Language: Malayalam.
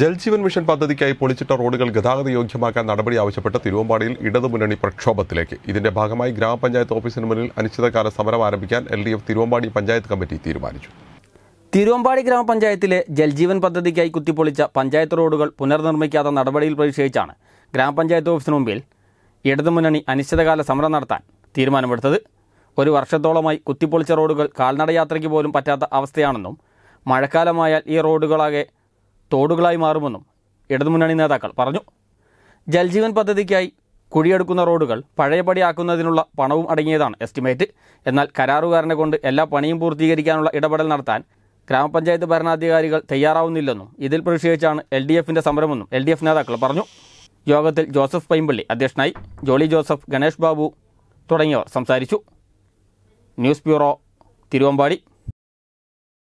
ജൽജീവൻ മിഷൻ പദ്ധതിക്കായി പൊളിച്ചിട്ട റോഡുകൾ ഗതാഗത യോഗ്യമാക്കാൻ നടപടി ആവശ്യപ്പെട്ട് തിരുവമ്പാടിയിൽ ഇടതുമുന്നണി പ്രക്ഷോഭത്തിലേക്ക് ഇതിന്റെ ഭാഗമായി ഗ്രാമപഞ്ചായത്ത് ഓഫീസിന് മുന്നിൽ അനിശ്ചിതകാല സമരം ആരംഭിക്കാൻ L D F Thiruvambadi panchayat committee തീരുമാനിച്ചു തിരുവമ്പാടി ഗ്രാമപഞ്ചായത്തിലെ ജൽജീവൻ പദ്ധതിക്കായി കുത്തിപ്പൊളിച്ച പഞ്ചായത്ത് റോഡുകൾ പുനർനിർമ്മിക്കാത്ത നടപടിയിൽ പ്രതിഷേധിച്ചാണ് ഗ്രാമപഞ്ചായത്ത് ഓഫീസിന് മുമ്പിൽ ഇടതുമുന്നണി അനിശ്ചിതകാല സമരം നടത്താൻ തീരുമാനമെടുത്തത് ഒരു വർഷത്തോളമായി കുത്തിപ്പൊളിച്ച റോഡുകൾ കാൽനടയാത്രയ്ക്ക് പോലും പറ്റാത്ത അവസ്ഥയാണെന്നും മഴക്കാലമായാൽ ഈ റോഡുകളാകെ തോടുകളായി മാറുമെന്നും ഇടതുമുന്നണി നേതാക്കൾ പറഞ്ഞു ജൽജീവൻ പദ്ധതിക്കായി കുഴിയെടുക്കുന്ന റോഡുകൾ പഴയപടിയാക്കുന്നതിനുള്ള പണവും അടങ്ങിയതാണ് എസ്റ്റിമേറ്റ് എന്നാൽ കരാറുകാരനെ കൊണ്ട് എല്ലാ പണിയും പൂർത്തീകരിക്കാനുള്ള ഇടപെടൽ നടത്താൻ ഗ്രാമപഞ്ചായത്ത് ഭരണാധികാരികൾ തയ്യാറാവുന്നില്ലെന്നും ഇതിൽ പ്രതിഷേധിച്ചാണ് എൽ ഡി എഫിൻ്റെ സമരമെന്നും എൽ ഡി എഫ് നേതാക്കൾ പറഞ്ഞു യോഗത്തിൽ ജോസഫ് പൈമ്പള്ളി അധ്യക്ഷനായി ജോളി ജോസഫ് ഗണേഷ് ബാബു തുടങ്ങിയവർ സംസാരിച്ചു ന്യൂസ് ബ്യൂറോ തിരുവമ്പാടി